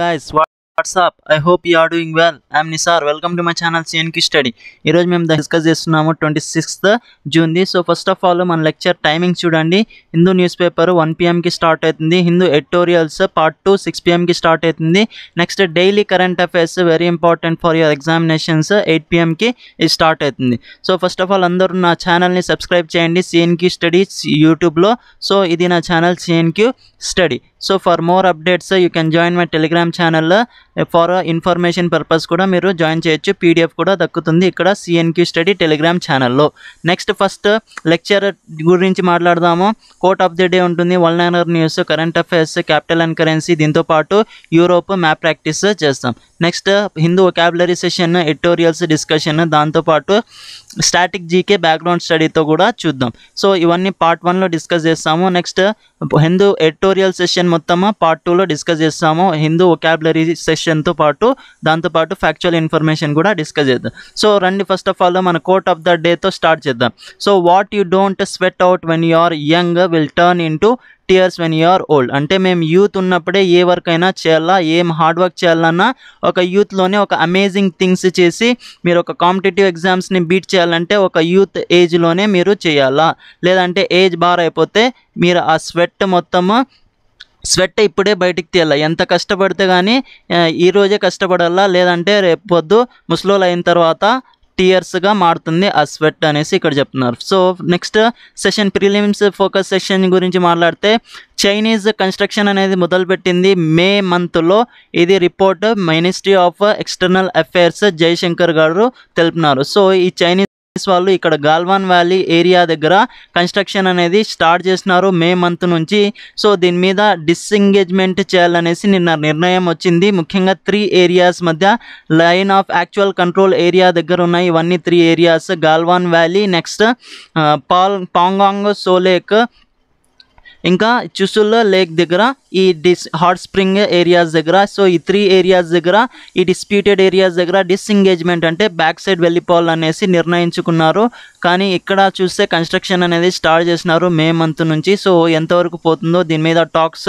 Guys what's up I hope you are doing well I'm Nisar welcome to my channel సిఎన్కి study ఈరోజు మేము discuss చేస్తున్నాము twenty sixth జూన్ది so first of all మన lecture timing చూడండి Hindu news paper one పిఎంకి start అవుతుంది Hindu editorials part two six పిఎంకి స్టార్ట్ అవుతుంది next daily current affairs very important for your examinations eight పిఎంకి స్టార్ట్ అవుతుంది సో ఫస్ట్ ఆఫ్ ఆల్ అందరూ నా ఛానల్ని సబ్స్క్రైబ్ చేయండి సిఎన్కి స్టడీ యూట్యూబ్లో సో ఇది నా channel CNQ study so for more updates you can join my Telegram ఛానల్లో ఫర్ ఇన్ఫర్మేషన్ పర్పస్ కూడా మీరు జాయిన్ చేయొచ్చు పీడిఎఫ్ కూడా దక్కుతుంది ఇక్కడ సిఎన్క్యూ స్టడీ టెలిగ్రామ్ ఛానల్లో నెక్స్ట్ ఫస్ట్ లెక్చర్ గురించి మాట్లాడదాము కోర్ట్ ఆఫ్ ది డే ఉంటుంది వన్ నగర్ news current affairs capital and currency దీంతో పాటు యూరోప్ మ్యాప్ ప్రాక్టీస్ చేస్తాం next Hindu vocabulary session editorials discussion దాంతోపాటు స్టాటిక్ జీకే బ్యాక్గ్రౌండ్ స్టడీతో కూడా చూద్దాం సో ఇవన్నీ పార్ట్ వన్లో డిస్కస్ చేస్తాము నెక్స్ట్ హిందూ ఎడిటోరియల్ సెషన్ మొత్తము పార్ట్ టూలో డిస్కస్ చేస్తాము హిందూ ఒకాబులరీ సెషన్తో పాటు దాంతోపాటు ఫ్యాక్చువల్ ఇన్ఫర్మేషన్ కూడా డిస్కస్ చేద్దాం సో రండి ఫస్ట్ ఆఫ్ ఆల్ మన కోట్ ఆఫ్ ద డేతో స్టార్ట్ చేద్దాం so what you don't sweat out when you are young will turn in tears when are old అంటే మేము యూత్ ఉన్నప్పుడే ఏ వర్క్ అయినా చేయాలా ఏం హార్డ్ వర్క్ చేయాలన్నా ఒక యూత్లోనే ఒక అమేజింగ్ థింగ్స్ చేసి మీరు ఒక కాంపిటేటివ్ ఎగ్జామ్స్ని బీట్ చేయాలంటే ఒక యూత్ ఏజ్లోనే మీరు చేయాలా లేదంటే ఏజ్ బార్ అయిపోతే మీరు ఆ స్వెట్ మొత్తము స్వెట్ ఇప్పుడే బయటికి తీయాలి ఎంత కష్టపడితే కానీ ఈరోజే కష్టపడాలా లేదంటే పొద్దు ముసలోలు అయిన తర్వాత టీయర్స్గా మారుతుంది ఆ స్వెట్ అనేసి ఇక్కడ చెప్తున్నారు so next session prelims focus session గురించి మాట్లాడితే చైనీస్ కన్స్ట్రక్షన్ అనేది మొదలుపెట్టింది మే మంత్లో ఇది report ministry of external affairs Jaishankar గారు తెలిపినారు సో ఈ చైనీస్ వాళ్ళు ఇక్కడ గాల్వాన్ వ్యాలీ ఏరియా దగ్గర కన్స్ట్రక్షన్ అనేది స్టార్ట్ చేసినారు మే మంత్ నుంచి సో దీని మీద డిస్ఎంగేజ్మెంట్ చేయాలనేసి నిన్న నిర్ణయం వచ్చింది ముఖ్యంగా త్రీ ఏరియాస్ మధ్య line of actual control area దగ్గర ఉన్నాయి ఇవన్నీ three areas Galwan valley next పాల్ పాంగాంగ్ సోలేక్ ఇంకా చుసుల్లో లేక్ దగ్గర ఈ డిస్ హాట్ స్ప్రింగ్ ఏరియాస్ దగ్గర సో ఈ త్రీ ఏరియాస్ దగ్గర ఈ డిస్ప్యూటెడ్ ఏరియాస్ దగ్గర డిస్ఎంగేజ్మెంట్ అంటే బ్యాక్ సైడ్ వెళ్ళిపోవాలనేసి నిర్ణయించుకున్నారు కానీ ఇక్కడ చూస్తే కన్స్ట్రక్షన్ అనేది స్టార్ట్ చేసినారు మే మంత్ నుంచి సో ఎంతవరకు పోతుందో దీని మీద టాక్స్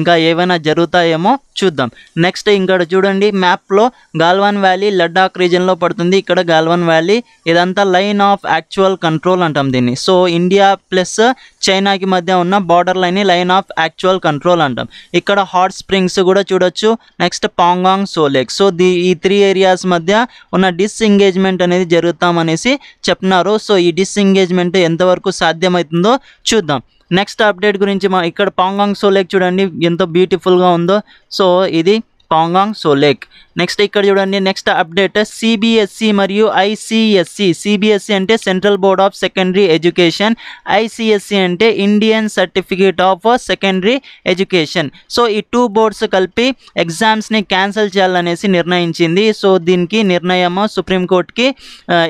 ఇంకా ఏవైనా జరుగుతాయేమో చూద్దాం నెక్స్ట్ ఇంకా చూడండి మ్యాప్లో గాల్వాన్ వ్యాలీ లడ్డాక్ రీజన్లో పడుతుంది ఇక్కడ గాల్వాన్ వ్యాలీ ఇదంతా లైన్ ఆఫ్ యాక్చువల్ కంట్రోల్ అంటాం దీన్ని సో ఇండియా ప్లస్ చైనాకి మధ్య ఉన్న border water line line of actual control అంటాం ఇక్కడ హాట్ స్ప్రింగ్స్ కూడా చూడొచ్చు next Pangong Tso lake so the ఈ త్రీ ఏరియాస్ మధ్య ఉన్న డిస్ఎంగేజ్మెంట్ అనేది జరుగుతామనేసి చెప్తున్నారు సో ఈ డిస్ఎంగేజ్మెంట్ ఎంతవరకు సాధ్యమవుతుందో చూద్దాం నెక్స్ట్ అప్డేట్ గురించి మా ఇక్కడ పాంగాంగ్ సోలేక్ చూడండి ఎంతో బ్యూటిఫుల్గా ఉందో సో ఇది పాంగాంగ్ సోలేక్ నెక్స్ట్ ఇక్కడ చూడండి నెక్స్ట్ అప్డేట్ సిబిఎస్సి మరియు ఐసిఎస్సి సిబిఎస్సి e. e అంటే central board of secondary education ICSE అంటే Indian certificate of secondary education so ఈ టూ బోర్డ్స్ కలిపి ఎగ్జామ్స్ని క్యాన్సిల్ చేయాలనేసి నిర్ణయించింది సో దీనికి నిర్ణయము సుప్రీంకోర్టుకి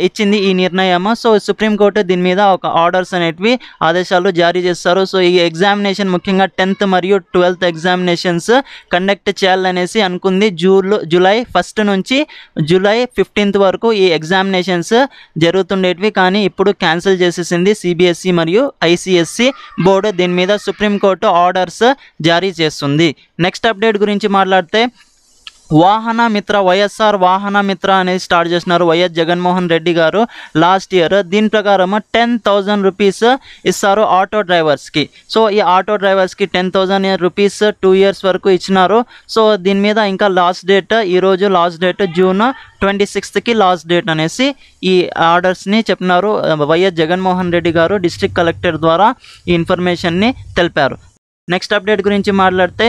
ఇచ్చింది ఈ నిర్ణయము సో సుప్రీంకోర్టు దీని మీద ఒక ఆర్డర్స్ అనేటివి ఆదేశాలు జారీ చేస్తారు సో ఈ ఎగ్జామినేషన్ ముఖ్యంగా టెన్త్ మరియు ట్వెల్త్ ఎగ్జామినేషన్స్ కండక్ట్ చేయాలనేసి అను అనుకుంది జూలో జూలై ఫస్ట్ నుంచి జూలై ఫిఫ్టీన్త్ వరకు ఈ ఎగ్జామినేషన్స్ జరుగుతుండేటివి కానీ ఇప్పుడు క్యాన్సిల్ చేసేసింది సిబిఎస్ఈ మరియు ఐసిఎస్సి బోర్డు దీని మీద సుప్రీంకోర్టు ఆర్డర్స్ జారీ చేస్తుంది నెక్స్ట్ అప్డేట్ గురించి మాట్లాడితే వాహన మిత్ర వైఎస్ఆర్ వాహన మిత్ర అనేది స్టార్ట్ చేసినారు వైఎస్ జగన్మోహన్ రెడ్డి గారు లాస్ట్ ఇయర్ దీని ప్రకారం టెన్ థౌజండ్ రూపీస్ ఇస్తారు ఆటో డ్రైవర్స్కి సో ఈ ఆటో డ్రైవర్స్కి ten thousand rupees two years వరకు ఇచ్చినారు సో దీని మీద ఇంకా లాస్ట్ డేట్ ఈరోజు లాస్ట్ డేట్ జూన్ ట్వంటీ సిక్స్త్కి లాస్ట్ డేట్ అనేసి ఈ ఆర్డర్స్ని చెప్పినారు వైఎస్ జగన్మోహన్ రెడ్డి గారు డిస్ట్రిక్ట్ కలెక్టర్ ద్వారా ఈ ఇన్ఫర్మేషన్ని తెలిపారు నెక్స్ట్ అప్డేట్ గురించి మాట్లాడితే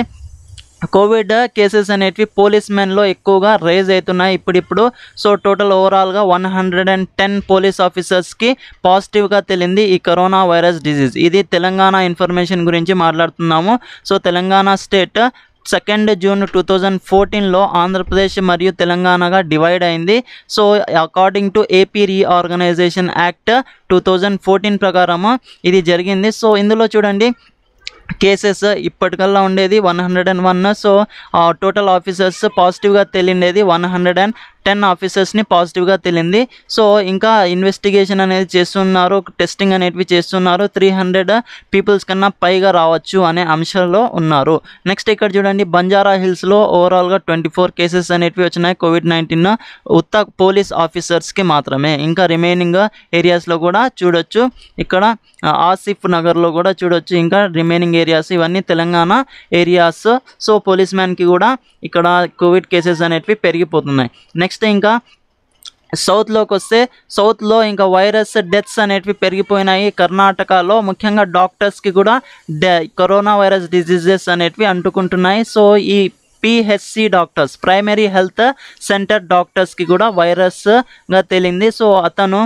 కోవిడ్ కేసెస్ అనేటివి పోలీస్ మెన్లో ఎక్కువగా రేజ్ అవుతున్నాయి ఇప్పుడిప్పుడు సో టోటల్ ఓవరాల్గా one hundred and ten police ఆఫీసర్స్కి పాజిటివ్గా తెలింది ఈ కరోనా వైరస్ డిజీజ్ ఇది తెలంగాణ ఇన్ఫర్మేషన్ గురించి మాట్లాడుతున్నాము so Telangana state second June two thousand ఫోర్టీన్లో ఆంధ్రప్రదేశ్ మరియు తెలంగాణగా డివైడ్ అయింది so according to AP reorganisation act two thousand fourteen ప్రకారము ఇది జరిగింది సో ఇందులో చూడండి కేసెస్ ఇప్పటికల్లా ఉండేది one hundred and one so total officers పాజిటివ్గా తెలియండేది వన్ హండ్రెడ్ అండ్ టెన్ ఆఫీసర్స్ని పాజిటివ్గా తేలింది సో ఇంకా ఇన్వెస్టిగేషన్ అనేది చేస్తున్నారు టెస్టింగ్ అనేటివి చేస్తున్నారు త్రీ హండ్రెడ్ పీపుల్స్ కన్నా పైగా రావచ్చు అనే అంశంలో ఉన్నారు నెక్స్ట్ ఇక్కడ చూడండి బంజారా హిల్స్లో ఓవరాల్గా ట్వంటీ ఫోర్ కేసెస్ అనేటివి వచ్చినాయి కోవిడ్ నైన్టీన్ ఉత్త పోలీస్ ఆఫీసర్స్కి మాత్రమే ఇంకా రిమైనింగ్ ఏరియాస్లో కూడా చూడొచ్చు ఇక్కడ ఆసిఫ్ నగర్లో కూడా చూడొచ్చు ఇంకా రిమైనింగ్ ఏరియాస్ ఇవన్నీ తెలంగాణ ఏరియాస్ సో పోలీస్ మ్యాన్కి కూడా ఇక్కడ కోవిడ్ కేసెస్ అనేటివి పెరిగిపోతున్నాయి నెక్స్ట్ నెక్స్ట్ ఇంకా సౌత్లోకి వస్తే సౌత్లో ఇంకా వైరస్ డెత్స్ అనేటివి పెరిగిపోయినాయి కర్ణాటకలో ముఖ్యంగా డాక్టర్స్కి కూడా డె కరోనా వైరస్ డిజీజెస్ అనేటివి అంటుకుంటున్నాయి సో ఈ PHC doctors primary health centre డాక్టర్స్కి కూడా వైరస్గా తేలింది సో అతను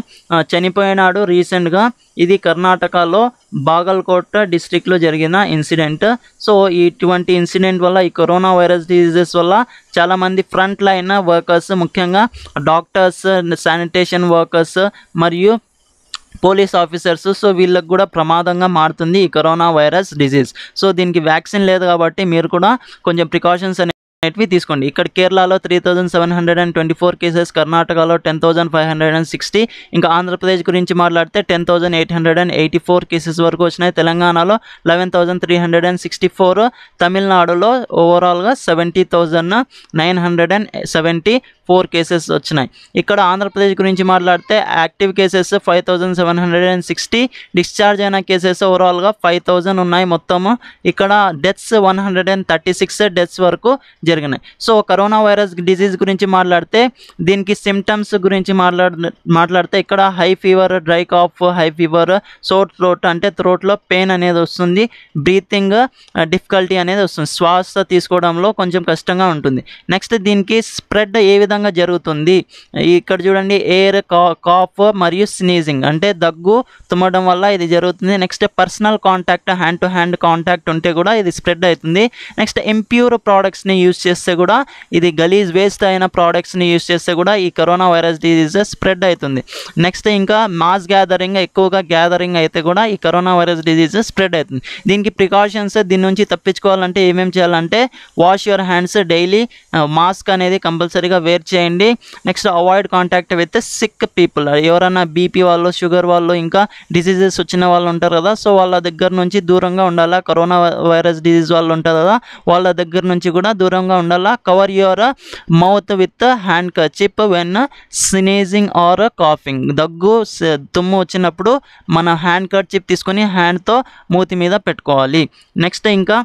చనిపోయినాడు రీసెంట్గా ఇది కర్ణాటకలో బాగల్కోట డిస్టిక్లో జరిగిన ఇన్సిడెంట్ సో ఇటువంటి ఇన్సిడెంట్ వల్ల ఈ కరోనా వైరస్ డిజీజెస్ వల్ల చాలామంది ఫ్రంట్ లైన్ వర్కర్స్ ముఖ్యంగా డాక్టర్స్ శానిటేషన్ వర్కర్స్ మరియు పోలీస్ ఆఫీసర్స్ సో వీళ్ళకి కూడా ప్రమాదంగా మారుతుంది ఈ కరోనా వైరస్ డిజీజ్ సో దీనికి వ్యాక్సిన్ లేదు కాబట్టి మీరు కూడా కొంచెం ప్రికాషన్స్ అనేవి నైట్వి తీసుకోండి ఇక్కడ కేరళలో three thousand seven hundred and twenty four cases కర్ణాటకలో ten thousand five hundred and sixty ఇంకా ఆంధ్రప్రదేశ్ గురించి మాట్లాడితే ten thousand eight hundred and eighty four cases వరకు వచ్చినాయి తెలంగాణలో eleven thousand three hundred and sixty four తమిళనాడులో ఓవరాల్గా seventy thousand nine hundred and seventy four cases వచ్చినాయి ఇక్కడ ఆంధ్రప్రదేశ్ గురించి మాట్లాడితే active cases five thousand seven hundred and sixty discharge అయిన కేసెస్ ఓవరాల్గా ఫైవ్ థౌజండ్ ఉన్నాయి మొత్తము ఇక్కడ deaths one hundred and thirty six deaths వరకు జరిగినాయి సో కరోనా వైరస్ డిజీజ్ గురించి మాట్లాడితే దీనికి సిమ్టమ్స్ గురించి మాట్లాడ మాట్లాడితే ఇక్కడ high fever dry cough high fever so throat అంటే థ్రోట్లో పెయిన్ అనేది వస్తుంది బ్రీతింగ్ డిఫికల్టీ అనేది వస్తుంది శ్వాస తీసుకోవడంలో కొంచెం కష్టంగా ఉంటుంది నెక్స్ట్ దీనికి స్ప్రెడ్ ఏ విధంగా జరుగుతుంది ఇక్కడ చూడండి ఎయిర్ కాఫ్ మరియు స్నీజింగ్ అంటే దగ్గు తుమ్మడం వల్ల ఇది జరుగుతుంది next personal contact hand to hand contact ఉంటే కూడా ఇది స్ప్రెడ్ అవుతుంది నెక్స్ట్ ఇంప్యూర్ ప్రోడక్ట్స్ని యూస్ యూస్ చేస్తే కూడా ఇది గలీజ్ వేస్ట్ అయిన ప్రోడక్ట్స్ని యూస్ చేస్తే కూడా ఈ కరోనా వైరస్ డిజీజ్ స్ప్రెడ్ అవుతుంది నెక్స్ట్ ఇంకా మాస్ గ్యాదరింగ్ ఎక్కువగా గ్యాదరింగ్ అయితే కూడా ఈ కరోనా వైరస్ డిజీజ్ స్ప్రెడ్ అవుతుంది దీనికి ప్రికాషన్స్ దీని నుంచి తప్పించుకోవాలంటే ఏమేమి చేయాలంటే wash your hands daily mask అనేది కంపల్సరీగా వేర్ చేయండి next avoid contact with sick people ఎవరైనా బీపీ వాళ్ళు షుగర్ వాళ్ళు ఇంకా డిసీజెస్ వచ్చిన వాళ్ళు ఉంటారు కదా సో వాళ్ళ దగ్గర నుంచి దూరంగా ఉండాలా కరోనా వైరస్ డిసీజ్ వాళ్ళు ఉంటారు కదా వాళ్ళ దగ్గర నుంచి కూడా దూరంగా దూరంగా ఉండాలా cover your mouth with handkerchief when sneezing or coughing దగ్గు తుమ్ము వచ్చినప్పుడు మన హ్యాండ్ కట్ చిప్ తీసుకొని హ్యాండ్తో మూతి మీద పెట్టుకోవాలి నెక్స్ట్ ఇంకా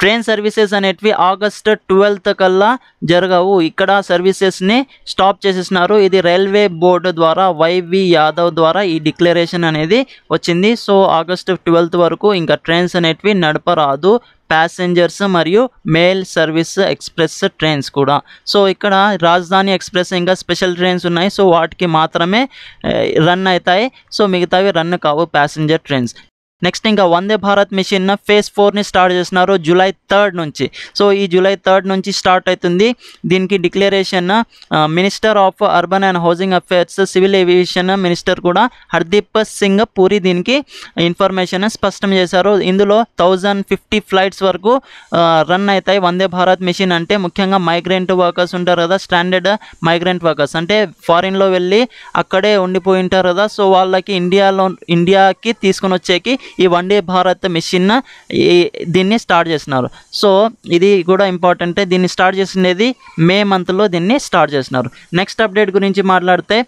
ట్రైన్ సర్వీసెస్ అనేటివి ఆగస్ట్ ట్వెల్త్ కల్లా జరగవు ఇక్కడ సర్వీసెస్ని స్టాప్ చేసేసినారు ఇది రైల్వే బోర్డు ద్వారా వైవి యాదవ్ ద్వారా ఈ డిక్లరేషన్ అనేది వచ్చింది సో ఆగస్ట్ ట్వెల్త్ వరకు ఇంకా ట్రైన్స్ అనేటివి నడపరాదు ప్యాసింజర్స్ మరియు మెయిల్ సర్వీస్ ఎక్స్ప్రెస్ ట్రైన్స్ కూడా సో ఇక్కడ రాజధాని ఎక్స్ప్రెస్ ఇంకా స్పెషల్ ట్రైన్స్ ఉన్నాయి సో వాటికి మాత్రమే రన్ అవుతాయి సో మిగతావి రన్ కావు ప్యాసింజర్ ట్రైన్స్ నెక్స్ట్ ఇంకా వందే భారత్ మిషన్ ఫేజ్ ఫోర్ని స్టార్ట్ చేస్తున్నారు జూలై థర్డ్ నుంచి సో ఈ జూలై థర్డ్ నుంచి స్టార్ట్ అవుతుంది దీనికి declaration minister of urban and housing affairs civil aviation minister కూడా హర్దీప్ సింగ్ పూరి దీనికి ఇన్ఫర్మేషన్ స్పష్టం చేశారు ఇందులో థౌజండ్ ఫిఫ్టీ ఫ్లైట్స్ వరకు రన్ అవుతాయి వందే భారత్ మిషన్ అంటే ముఖ్యంగా మైగ్రెంట్ వర్కర్స్ ఉంటారు కదా స్టాండర్డ్ మైగ్రెంట్ వర్కర్స్ అంటే ఫారిన్లో వెళ్ళి అక్కడే ఉండిపోయి ఉంటారు కదా సో వాళ్ళకి ఇండియాలో ఇండియాకి తీసుకొని వచ్చేకి ఈ వన్డే భారత్ మిషన్ దీన్ని స్టార్ట్ చేస్తున్నారు సో ఇది కూడా ఇంపార్టెంటే దీన్ని స్టార్ట్ చేసినది మే మంత్లో దీన్ని స్టార్ట్ చేస్తున్నారు నెక్స్ట్ అప్డేట్ గురించి మాట్లాడితే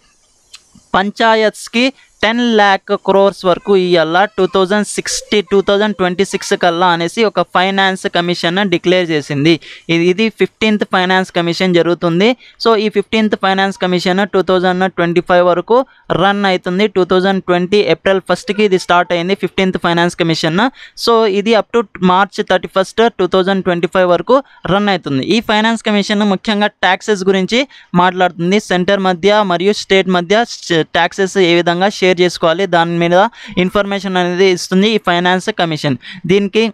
పంచాయత్స్కి టెన్ ల్యాక్ క్రోర్స్ వరకు ఇవ్వాలా two thousand sixty two thousand twenty six కల్లా అనేసి ఒక ఫైనాన్స్ కమిషన్ డిక్లేర్ చేసింది ఇది ఇది ఫిఫ్టీన్త్ ఫైనాన్స్ కమిషన్ జరుగుతుంది సో ఈ fifteenth finance commission two thousand twenty five వరకు రన్ అవుతుంది టూ థౌజండ్ ట్వంటీ ఏప్రిల్ ఫస్ట్కి ఇది స్టార్ట్ అయింది ఫిఫ్టీన్త్ ఫైనాన్స్ కమిషన్ సో ఇది up to March thirty first two thousand twenty five వరకు రన్ అవుతుంది ఈ ఫైనాన్స్ కమిషన్ ముఖ్యంగా ట్యాక్సెస్ గురించి మాట్లాడుతుంది సెంటర్ మధ్య మరియు స్టేట్ మధ్య ట్యాక్సెస్ ఏ విధంగా షేర్ షేర్ చేసుకోవాలి దాని మీద ఇన్ఫర్మేషన్ అనేది ఇస్తుంది ఈ ఫైనాన్స్ కమిషన్ దీనికి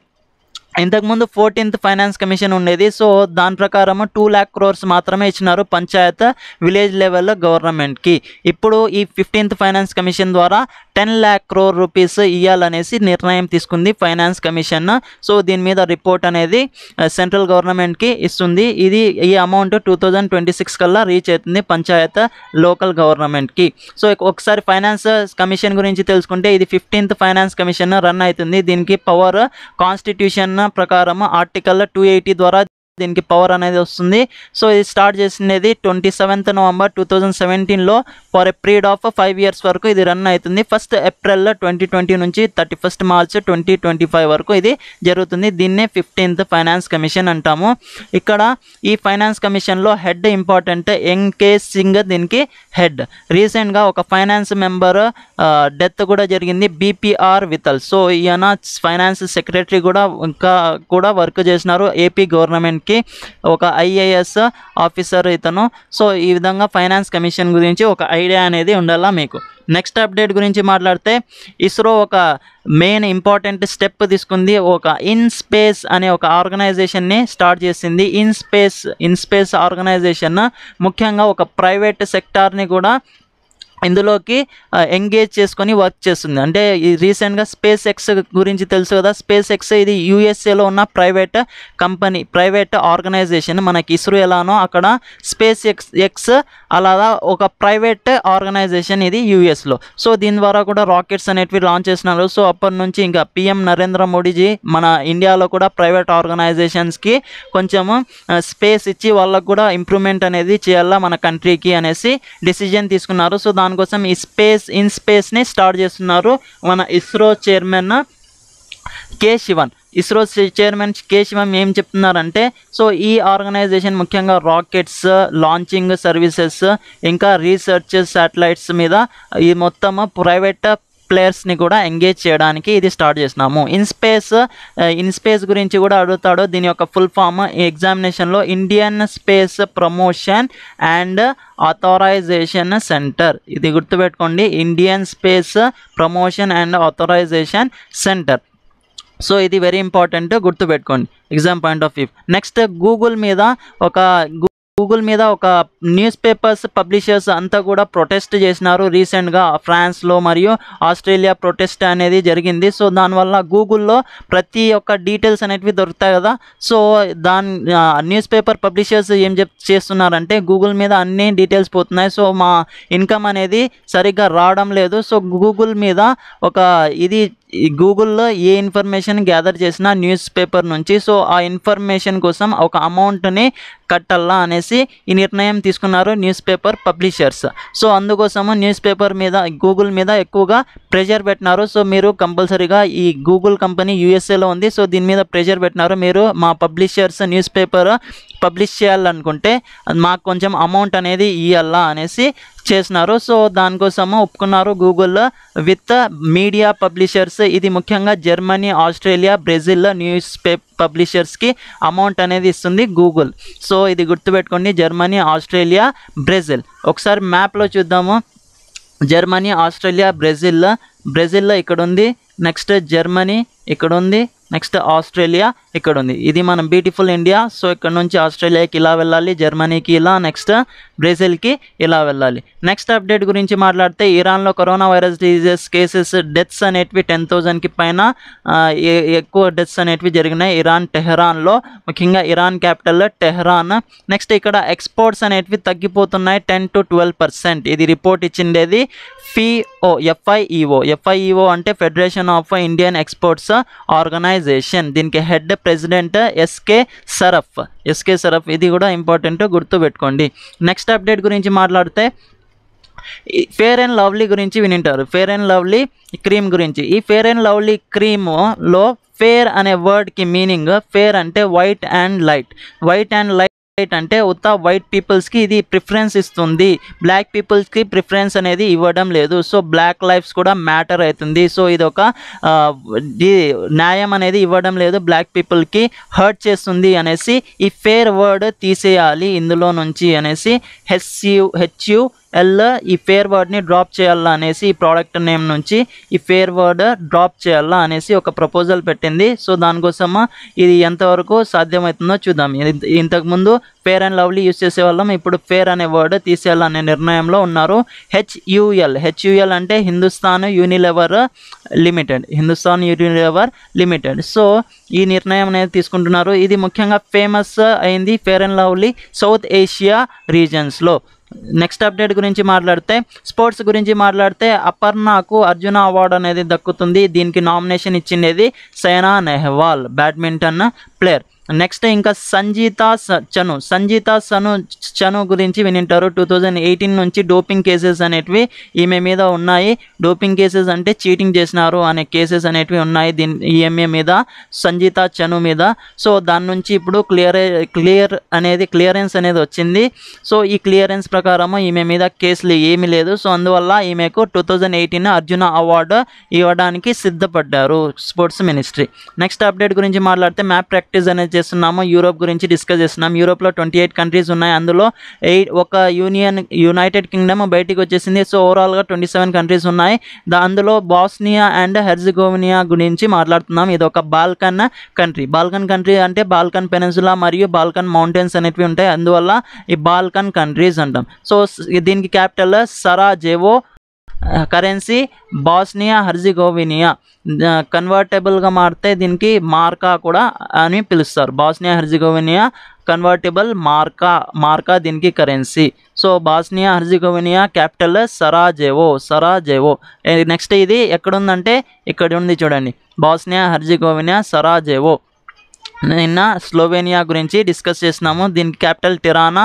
ఇంతకుముందు ఫోర్టీన్త్ ఫైనాన్స్ కమిషన్ ఉండేది సో దాని ప్రకారం టూ ల్యాక్ క్రోర్స్ మాత్రమే ఇచ్చినారు పంచాయత్ విలేజ్ లెవెల్లో గవర్నమెంట్కి ఇప్పుడు ఈ ఫిఫ్టీన్త్ ఫైనాన్స్ కమిషన్ ద్వారా టెన్ ల్యాక్ క్రోర్ రూపీస్ ఇవ్వాలనేసి నిర్ణయం తీసుకుంది ఫైనాన్స్ కమిషన్ సో దీని మీద రిపోర్ట్ అనేది సెంట్రల్ గవర్నమెంట్కి ఇస్తుంది ఇది ఈ amount two thousand twenty six కల్లా రీచ్ అవుతుంది పంచాయత్ లోకల్ గవర్నమెంట్కి సో ఒకసారి ఫైనాన్స్ కమిషన్ గురించి తెలుసుకుంటే ఇది ఫిఫ్టీన్త్ ఫైనాన్స్ కమిషన్ రన్ అవుతుంది దీనికి పవర్ కాన్స్టిట్యూషన్ ప్రకారం ఆర్టికల్ టూ ఎయిటీ ద్వారా దీనికి పవర్ అనేది వస్తుంది సో ఇది స్టార్ట్ చేసినది twenty seventh November two thousand సెవెంటీన్లో for a period of five years వరకు ఇది రన్ అవుతుంది ఫస్ట్ ఏప్రిల్ ట్వంటీ ట్వంటీ నుంచి thirty first March twenty twenty five వరకు ఇది జరుగుతుంది దీన్నే ఫిఫ్టీన్త్ ఫైనాన్స్ కమిషన్ అంటాము ఇక్కడ ఈ ఫైనాన్స్ కమిషన్లో హెడ్ ఇంపార్టెంట్ ఎంకే సింగ్ దీనికి హెడ్ రీసెంట్గా ఒక ఫైనాన్స్ మెంబర్ డెత్ కూడా జరిగింది బీపీఆర్ వితల్ సో ఈయన ఫైనాన్స్ సెక్రటరీ కూడా ఇంకా కూడా వర్క్ చేసినారు ఏపీ గవర్నమెంట్ మనకి ఒక ఐఏఎస్ ఆఫీసర్ ఇతను సో ఈ విధంగా ఫైనాన్స్ కమిషన్ గురించి ఒక ఐడియా అనేది ఉండాలా మీకు నెక్స్ట్ అప్డేట్ గురించి మాట్లాడితే ఇస్రో ఒక మెయిన్ ఇంపార్టెంట్ స్టెప్ తీసుకుంది ఒక ఇన్ స్పేస్ అనే ఒక ఆర్గనైజేషన్ని స్టార్ట్ చేసింది in space in space organisation ముఖ్యంగా ఒక ప్రైవేట్ సెక్టార్ని కూడా ఇందులోకి ఎంగేజ్ చేసుకొని వర్క్ చేస్తుంది అంటే రీసెంట్గా స్పేస్ ఎక్స్ గురించి తెలుసు కదా స్పేస్ ఎక్స్ ఇది యూఎస్ఏలో ఉన్న ప్రైవేట్ కంపెనీ ప్రైవేట్ ఆర్గనైజేషన్ మనకి ఇస్రో ఎలానో అక్కడ స్పేస్ ఎక్స్ ఎక్స్ అలాగా ఒక ప్రైవేట్ ఆర్గనైజేషన్ ఇది యూఎస్లో సో దీని ద్వారా కూడా రాకెట్స్ అనేటివి లాంచ్ చేసినారు సో అప్పటి నుంచి ఇంకా పిఎం నరేంద్ర మోడీజీ మన ఇండియాలో కూడా ప్రైవేట్ ఆర్గనైజేషన్స్కి కొంచెము స్పేస్ ఇచ్చి వాళ్ళకు కూడా ఇంప్రూవ్మెంట్ అనేది చేయాలా మన కంట్రీకి అనేసి డిసిజన్ తీసుకున్నారు సో దాని దానికోసం ఈ స్పేస్ ఇన్ స్పేస్ని స్టార్ట్ చేస్తున్నారు మన ISRO chairman K Sivan ISRO chairman K Sivan ఏం చెప్తున్నారంటే సో ఈ ఆర్గనైజేషన్ ముఖ్యంగా రాకెట్స్ లాంచింగ్ సర్వీసెస్ ఇంకా రీసెర్చ్ శాటిలైట్స్ మీద ఈ మొత్తం ప్రైవేట్ ప్లేయర్స్ని కూడా ఎంగేజ్ చేయడానికి ఇది స్టార్ట్ చేసినాము ఇన్ స్పేస్ ఇన్ స్పేస్ గురించి కూడా అడుగుతాడు దీని యొక్క ఫుల్ ఫామ్ ఎగ్జామినేషన్లో Indian space promotion and authorisation centre ఇది గుర్తుపెట్టుకోండి Indian space promotion and authorisation centre so ఇది వెరీ ఇంపార్టెంట్ గుర్తుపెట్టుకోండి exam point of view next Google మీద ఒక గూగుల్ మీద ఒక న్యూస్ పేపర్స్ పబ్లిషర్స్ అంతా కూడా ప్రొటెస్ట్ చేసినారు రీసెంట్గా ఫ్రాన్స్లో మరియు ఆస్ట్రేలియా ప్రొటెస్ట్ అనేది జరిగింది సో దానివల్ల గూగుల్లో ప్రతి ఒక్క డీటెయిల్స్ అనేటివి దొరుకుతాయి కదా సో దాని న్యూస్ పేపర్ పబ్లిషర్స్ ఏం చెప్ చేస్తున్నారంటే గూగుల్ మీద అన్ని డీటెయిల్స్ పోతున్నాయి సో మా ఇన్కమ్ అనేది సరిగ్గా రావడం లేదు సో గూగుల్ మీద ఒక ఇది ఈ గూగుల్లో ఏ ఇన్ఫర్మేషన్ గ్యాదర్ చేసిన న్యూస్ పేపర్ నుంచి సో ఆ ఇన్ఫర్మేషన్ కోసం ఒక అమౌంట్ని కట్టల్లా అనేసి ఈ నిర్ణయం తీసుకున్నారు న్యూస్ పేపర్ పబ్లిషర్స్ సో అందుకోసము న్యూస్ పేపర్ మీద గూగుల్ మీద ఎక్కువగా ప్రెషర్ పెట్టినారు సో మీరు కంపల్సరీగా ఈ గూగుల్ కంపెనీ యూఎస్ఏలో ఉంది సో దీని మీద ప్రెషర్ పెట్టినారు మీరు మా పబ్లిషర్స్ న్యూస్ పేపర్ పబ్లిష్ చేయాలనుకుంటే మాకు కొంచెం అమౌంట్ అనేది ఇవ్వాలా అనేసి చేసినారు సో దానికోసము ఒప్పుకున్నారు గూగుల్లో విత్ మీడియా పబ్లిషర్స్ ఇది ముఖ్యంగా Germany Australia Brazil news paper పబ్లిషర్స్కి అమౌంట్ అనేది ఇస్తుంది గూగుల్ సో ఇది గుర్తుపెట్టుకోండి జర్మనీ ఆస్ట్రేలియా బ్రెజిల్ ఒకసారి మ్యాప్లో చూద్దాము జర్మనీ ఆస్ట్రేలియా బ్రెజిల్ బ్రెజిల్లో ఇక్కడ ఉంది నెక్స్ట్ జర్మనీ ఇక్కడ ఉంది నెక్స్ట్ ఆస్ట్రేలియా ఇక్కడ ఉంది ఇది మనం బ్యూటిఫుల్ ఇండియా సో ఇక్కడ నుంచి ఆస్ట్రేలియాకి ఇలా వెళ్ళాలి జర్మనీకి ఇలా నెక్స్ట్ బ్రెజిల్కి ఇలా వెళ్ళాలి నెక్స్ట్ అప్డేట్ గురించి మాట్లాడితే ఇరాన్లో corona virus diseases cases deaths అనేటివి టెన్ థౌజండ్కి పైన ఎక్కువ డెత్స్ అనేటివి జరిగినాయి ఇరాన్ టెహరాన్లో ముఖ్యంగా ఇరాన్ క్యాపిటల్ టెహరాన్ నెక్స్ట్ ఇక్కడ ఎక్స్పోర్ట్స్ అనేటివి తగ్గిపోతున్నాయి టెన్ టు ట్వెల్వ్ పర్సెంట్ ఇది రిపోర్ట్ ఇచ్చిండేది ఫిఓ ఎఫ్ఐఈఓ ఎఫ్ఐఈఓ అంటే federation of Indian exports organisation దీనికి head president SK Saraf SK Saraf ఇది కూడా ఇంపార్టెంట్ గుర్తుపెట్టుకోండి నెక్స్ట్ అప్డేట్ గురించి మాట్లాడితే ఫేర్ అండ్ లవ్లీ గురించి వినింటారు ఫేర్ అండ్ లవ్లీ క్రీమ్ గురించి ఈ ఫేర్ అండ్ లవ్లీ క్రీమ్లో ఫేర్ అనే వర్డ్కి మీనింగ్ ఫేర్ అంటే white and light white and light white అంటే ఉత్త వైట్ పీపుల్స్కి ఇది ప్రిఫరెన్స్ ఇస్తుంది బ్లాక్ పీపుల్స్కి ప్రిఫరెన్స్ అనేది ఇవ్వడం లేదు సో బ్లాక్ లైఫ్స్ కూడా మ్యాటర్ అవుతుంది సో ఇది ఒక న్యాయం అనేది ఇవ్వడం లేదు బ్లాక్ పీపుల్కి హర్ట్ చేస్తుంది అనేసి ఈ ఫేర్ వర్డ్ తీసేయాలి ఇందులో నుంచి అనేసి హెచ్యూ హెచ్యూ ఎల్ ఈ ఫేర్ వర్డ్ని డ్రాప్ చేయాలా అనేసి ఈ ప్రోడక్ట్ నేమ్ నుంచి ఈ ఫేర్ వర్డ్ డ్రాప్ చేయాలా అనేసి ఒక ప్రపోజల్ పెట్టింది సో దానికోసం ఇది ఎంతవరకు సాధ్యమవుతుందో చూద్దాం ఇంతకుముందు ఫేర్ అండ్ లవ్లీ యూస్ చేసేవాళ్ళం ఇప్పుడు ఫేర్ అనే వర్డ్ తీసేయాలనే నిర్ణయంలో ఉన్నారు హెచ్యుఎల్ హెచ్యుఎల్ అంటే Hindustan Unilever limited Hindustan Unilever limited so ఈ నిర్ణయం అనేది తీసుకుంటున్నారు ఇది ముఖ్యంగా ఫేమస్ అయింది fair and lovely south Asia రీజన్స్లో నెక్స్ట్ అప్డేట్ గురించి మాట్లాడితే స్పోర్ట్స్ గురించి మాట్లాడితే అపర్ణకు అర్జున అవార్డు అనేది దక్కుతుంది దీనికి నామినేషన్ ఇచ్చింది Saina Nehwal badminton player next ఇంకా సంజీత చను సంజీత సను చను గురించి వినింటారు టూ థౌజండ్ ఎయిటీన్ నుంచి డోపింగ్ కేసెస్ అనేటివి ఈమె మీద ఉన్నాయి డోపింగ్ కేసెస్ అంటే చీటింగ్ చేసినారు అనే కేసెస్ అనేటివి ఉన్నాయి దీని ఈఎంఏ మీద సంజీత చను మీద సో దాని నుంచి ఇప్పుడు క్లియర్ క్లియర్ అనేది క్లియరెన్స్ అనేది వచ్చింది సో ఈ క్లియరెన్స్ ప్రకారము ఈమె మీద కేసులు ఏమీ లేదు సో అందువల్ల ఈమెకు two thousand eighteen Arjuna award ఇవ్వడానికి సిద్ధపడ్డారు స్పోర్ట్స్ మినిస్ట్రీ నెక్స్ట్ అప్డేట్ గురించి మాట్లాడితే మ్యాప్ ప్రాక్టీస్ అనేది చేస్తున్నాము యూరోప్ గురించి డిస్కస్ చేస్తున్నాం యూరోప్లో ట్వంటీ ఎయిట్ కంట్రీస్ ఉన్నాయి అందులో ఎయిట్ ఒక యూనియన్ యునైటెడ్ కింగ్డమ్ బయటికి వచ్చేసింది సో ఓవరాల్గా ట్వంటీ సెవెన్ కంట్రీస్ ఉన్నాయి దా అందులో బాస్నియా అండ్ హెర్జిగోవినియా గురించి మాట్లాడుతున్నాం ఇది ఒక బాల్కన్ కంట్రీ బాల్కన్ కంట్రీ అంటే బాల్కన్ పెనెన్సులా మరియు బాల్కన్ మౌంటైన్స్ అనేటివి ఉంటాయి అందువల్ల ఈ బాల్కన్ కంట్రీస్ అంటాం సో దీనికి capital Sarajevo currency Bosnia హర్జిగోవినియా కన్వర్టబుల్గా మారితే దీనికి మార్కా కూడా అని పిలుస్తారు Bosnia Herzegovina convertible marka marka దీనికి currency so Bosnia Herzegovina capital Sarajevo Sarajevo next ఇది ఎక్కడుందంటే ఇక్కడ ఉంది చూడండి బాస్నియా హర్జిగోవినియా సరాజేవో నిన్న స్లోవేనియా గురించి డిస్కస్ చేసినాము దీనికి క్యాపిటల్ టిరానా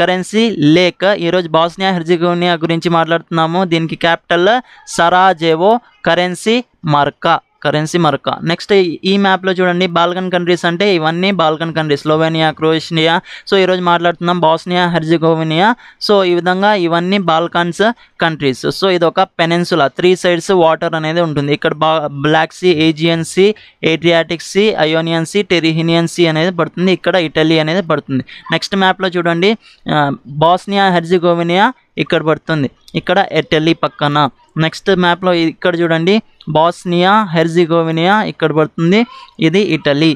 కరెన్సీ లేక్ ఈరోజు బాస్నియా హెర్జిగోనియా గురించి మాట్లాడుతున్నాము దీనికి capital Sarajevo currency marka currency మరొక నెక్స్ట్ ఈ మ్యాప్లో చూడండి బాల్కన్ కంట్రీస్ అంటే ఇవన్నీ Balkan countries Slovenia Croatia so ఈరోజు మాట్లాడుతున్నాం బాస్నియా హెర్జిగోవినియా సో ఈ విధంగా ఇవన్నీ బాల్కన్స్ కంట్రీస్ సో ఇది ఒక పెనెన్సులా త్రీ సైడ్స్ వాటర్ అనేది ఉంటుంది ఇక్కడ బా Black Sea Aegean Sea Adriatic Sea Ionian Sea Tyrrhenian Sea అనేది పడుతుంది ఇక్కడ ఇటలీ అనేది పడుతుంది నెక్స్ట్ మ్యాప్లో చూడండి బాస్నియా హెర్జిగోవినియా ఇక్కడ పడుతుంది ఇక్కడ ఇటలీ పక్కన నెక్స్ట్ మ్యాప్లో ఇక్కడ చూడండి బాస్నియా హెర్జిగోవినియా ఇక్కడ పడుతుంది ఇది ఇటలీ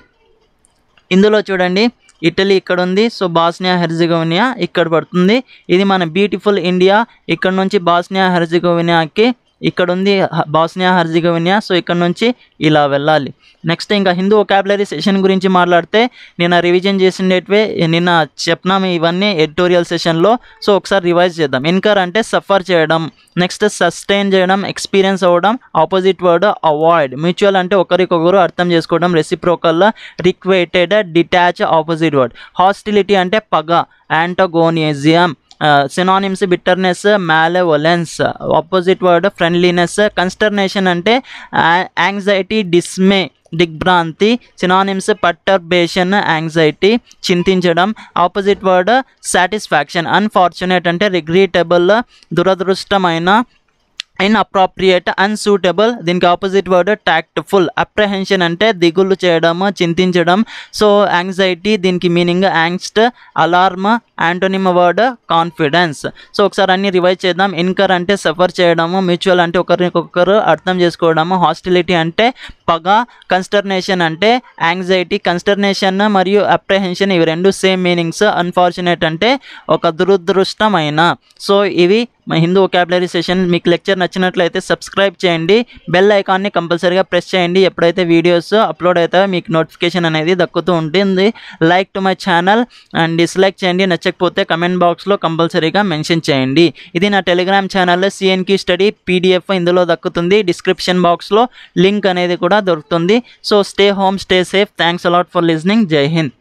ఇందులో చూడండి ఇటలీ ఇక్కడ ఉంది సో బాస్నియా హెర్జిగోవినియా ఇక్కడ పడుతుంది ఇది మన బ్యూటిఫుల్ ఇండియా ఇక్కడ నుంచి బాస్నియా హెర్జిగోవినియాకి ఇక్కడ ఉంది బాస్నియా హర్జిగోవినియా సో ఇక్కడ నుంచి ఇలా వెళ్ళాలి నెక్స్ట్ ఇంకా హిందూ ఒకాబులరీ సెషన్ గురించి మాట్లాడితే నిన్న రివిజన్ చేసిండేటివే నిన్న చెప్పినాము ఇవన్నీ ఎడిటోరియల్ సెషన్లో సో ఒకసారి రివైజ్ చేద్దాం ఎన్కర్ అంటే సఫర్ చేయడం నెక్స్ట్ సస్టైన్ చేయడం ఎక్స్పీరియన్స్ అవ్వడం ఆపోజిట్ వర్డ్ అవాయిడ్ మ్యూచువల్ అంటే ఒకరికొకరు అర్థం చేసుకోవడం reciprocal requited detach opposite word hostility అంటే పగ antagonism synonyms bitterness malevolence opposite word friendliness consternation అంటే యాంగ్జైటీ డిస్మే దిగ్భ్రాంతి సినానిమ్స్ పట్టర్బేషన్ యాంగ్జైటీ చింతించడం ఆపోజిట్ వర్డ్ సాటిస్ఫాక్షన్ అన్ఫార్చునేట్ అంటే రిగ్రీటబుల్ దురదృష్టమైన ఇన్అప్రాప్రియేట్ అన్సూటబుల్ దీనికి ఆపోజిట్ వర్డ్ ఫుల్ అప్రహెన్షన్ అంటే దిగులు చేయడం చింతించడం సో యాంగ్జైటీ దీనికి meaning angst alarm antonym word confidence so ఒకసారి అన్ని రివైజ్ చేద్దాం ఇన్కర్ అంటే సఫర్ చేయడము మ్యూచువల్ అంటే ఒకరికొకరు అర్థం చేసుకోవడము హాస్టిలిటీ అంటే పగ కన్స్టర్నేషన్ అంటే యాంగ్జైటీ కన్స్టర్నేషన్ మరియు అప్రహెన్షన్ ఇవి రెండు సేమ్ మీనింగ్స్ అన్ఫార్చునేట్ అంటే ఒక దురదృష్టమైన సో ఇవి మన హిందూ ఒకాబులరీ సెషన్ మీకు లెక్చర్ నచ్చినట్లయితే సబ్స్క్రైబ్ చేయండి బెల్ ఐకాన్ని కంపల్సరీగా ప్రెస్ చేయండి ఎప్పుడైతే వీడియోస్ అప్లోడ్ అవుతాయో మీకు నోటిఫికేషన్ అనేది దక్కుతూ ఉంటుంది like to my channel and dislike చేయండి నచ్చకపోతే కమెంట్ బాక్స్లో కంపల్సరీగా మెన్షన్ చేయండి ఇది నా టెలిగ్రామ్ ఛానల్లో సిఎన్కి స్టడీ పీడిఎఫ్ ఇందులో దక్కుతుంది డిస్క్రిప్షన్ బాక్స్లో లింక్ అనేది కూడా దొరుకుతుంది so stay home stay safe thanks a lot for listening Jai Hind